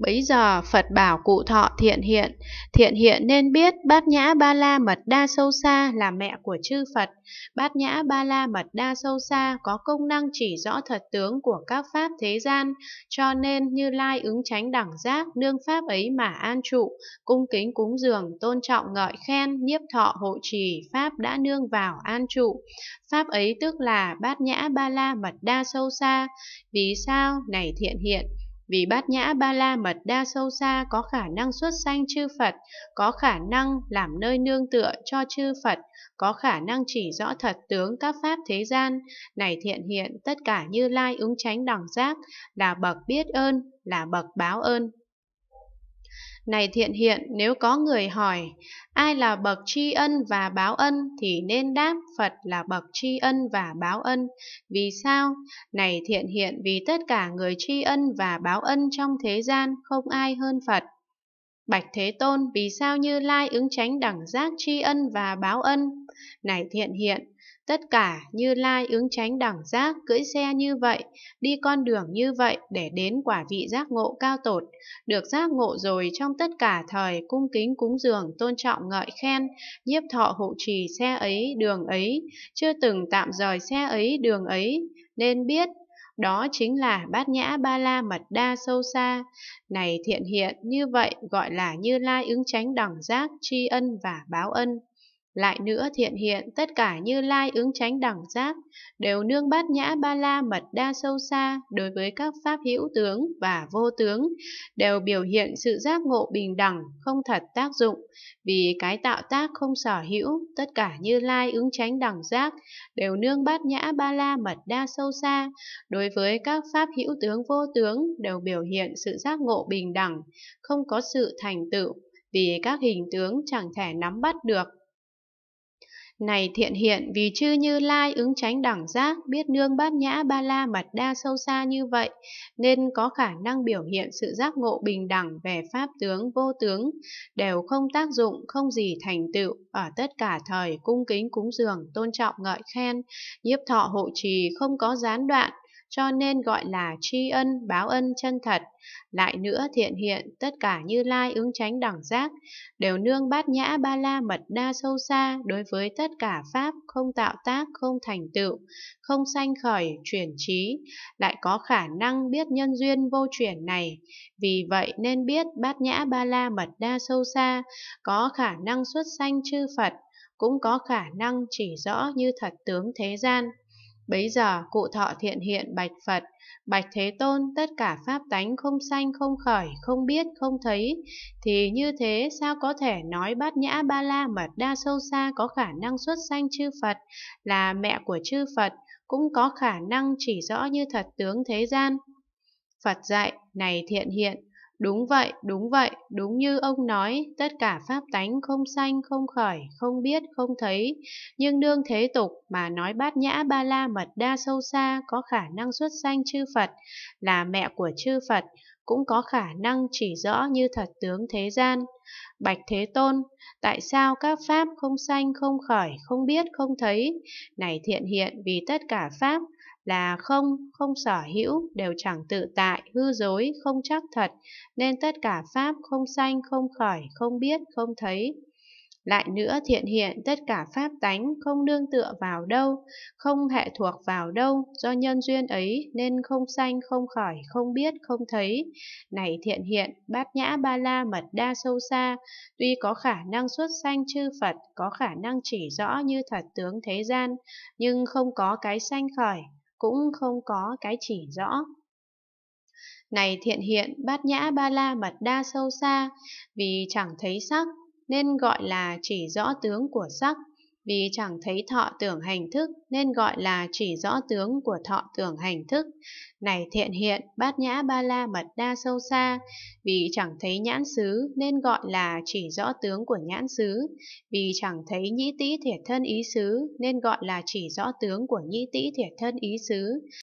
Bấy giờ Phật bảo cụ thọ thiện hiện, thiện hiện nên biết bát nhã ba la mật đa sâu xa là mẹ của chư Phật. Bát nhã ba la mật đa sâu xa có công năng chỉ rõ thật tướng của các pháp thế gian, cho nên như lai ứng tránh đẳng giác nương pháp ấy mà an trụ, cung kính cúng dường, tôn trọng ngợi khen, nhiếp thọ hộ trì, pháp đã nương vào an trụ. Pháp ấy tức là bát nhã ba la mật đa sâu xa. Vì sao? Này thiện hiện, vì bát nhã ba la mật đa sâu xa có khả năng xuất sanh chư Phật, có khả năng làm nơi nương tựa cho chư Phật, có khả năng chỉ rõ thật tướng các pháp thế gian, này thiện hiện tất cả như lai ứng tránh đẳng giác, là bậc biết ơn, là bậc báo ơn. Này thiện hiện, nếu có người hỏi, ai là bậc tri ân và báo ân thì nên đáp Phật là bậc tri ân và báo ân. Vì sao? Này thiện hiện, vì tất cả người tri ân và báo ân trong thế gian không ai hơn Phật. Bạch Thế Tôn, vì sao Như Lai ứng tránh đẳng giác tri ân và báo ân? Này thiện hiện, Tất cả Như Lai ứng tránh đẳng giác, cưỡi xe như vậy, đi con đường như vậy để đến quả vị giác ngộ cao tột. Được giác ngộ rồi trong tất cả thời cung kính cúng dường, tôn trọng ngợi khen, nhiếp thọ hộ trì xe ấy, đường ấy, chưa từng tạm rời xe ấy, đường ấy, nên biết đó chính là bát nhã ba la mật đa sâu xa này thiện hiện như vậy gọi là như lai ứng tránh đẳng giác tri ân và báo ân lại nữa thiện hiện tất cả như lai ứng tránh đẳng giác đều nương bát nhã ba la mật đa sâu xa đối với các pháp hữu tướng và vô tướng đều biểu hiện sự giác ngộ bình đẳng không thật tác dụng vì cái tạo tác không sở hữu tất cả như lai ứng tránh đẳng giác đều nương bát nhã ba la mật đa sâu xa đối với các pháp hữu tướng vô tướng đều biểu hiện sự giác ngộ bình đẳng không có sự thành tựu vì các hình tướng chẳng thể nắm bắt được này thiện hiện vì chư như lai ứng tránh đẳng giác biết nương bát nhã ba la mật đa sâu xa như vậy nên có khả năng biểu hiện sự giác ngộ bình đẳng về pháp tướng vô tướng đều không tác dụng không gì thành tựu ở tất cả thời cung kính cúng dường tôn trọng ngợi khen nhiếp thọ hộ trì không có gián đoạn cho nên gọi là tri ân báo ân chân thật. Lại nữa thiện hiện, tất cả như lai ứng tránh đẳng giác, đều nương bát nhã ba la mật đa sâu xa đối với tất cả pháp không tạo tác, không thành tựu, không sanh khởi, chuyển trí, lại có khả năng biết nhân duyên vô chuyển này. Vì vậy nên biết bát nhã ba la mật đa sâu xa có khả năng xuất sanh chư Phật, cũng có khả năng chỉ rõ như thật tướng thế gian. Bấy giờ cụ thọ thiện hiện bạch Phật, bạch Thế Tôn tất cả pháp tánh không sanh không khởi, không biết không thấy, thì như thế sao có thể nói bát nhã ba la mật đa sâu xa có khả năng xuất sanh chư Phật là mẹ của chư Phật, cũng có khả năng chỉ rõ như thật tướng thế gian. Phật dạy, này thiện hiện, Đúng vậy, đúng vậy, đúng như ông nói, tất cả pháp tánh không sanh, không khởi, không biết, không thấy, nhưng đương thế tục mà nói bát nhã ba la mật đa sâu xa có khả năng xuất sanh chư Phật, là mẹ của chư Phật, cũng có khả năng chỉ rõ như thật tướng thế gian. Bạch Thế Tôn, tại sao các pháp không sanh, không khởi, không biết, không thấy? Này thiện hiện vì tất cả pháp là không, không sở hữu, đều chẳng tự tại, hư dối, không chắc thật, nên tất cả pháp không sanh, không khởi, không biết, không thấy. Lại nữa thiện hiện tất cả pháp tánh không nương tựa vào đâu, không hệ thuộc vào đâu, do nhân duyên ấy nên không sanh, không khỏi, không biết, không thấy. Này thiện hiện, bát nhã ba la mật đa sâu xa, tuy có khả năng xuất sanh chư Phật, có khả năng chỉ rõ như thật tướng thế gian, nhưng không có cái sanh khởi, cũng không có cái chỉ rõ. Này thiện hiện, bát nhã ba la mật đa sâu xa, vì chẳng thấy sắc, nên gọi là chỉ rõ tướng của sắc, vì chẳng thấy thọ tưởng hành thức nên gọi là chỉ rõ tướng của thọ tưởng hành thức. Này thiện hiện, bát nhã ba la mật đa sâu xa, vì chẳng thấy nhãn xứ nên gọi là chỉ rõ tướng của nhãn xứ, vì chẳng thấy nhĩ tĩ thiệt thân ý xứ nên gọi là chỉ rõ tướng của nhĩ tĩ thiệt thân ý xứ,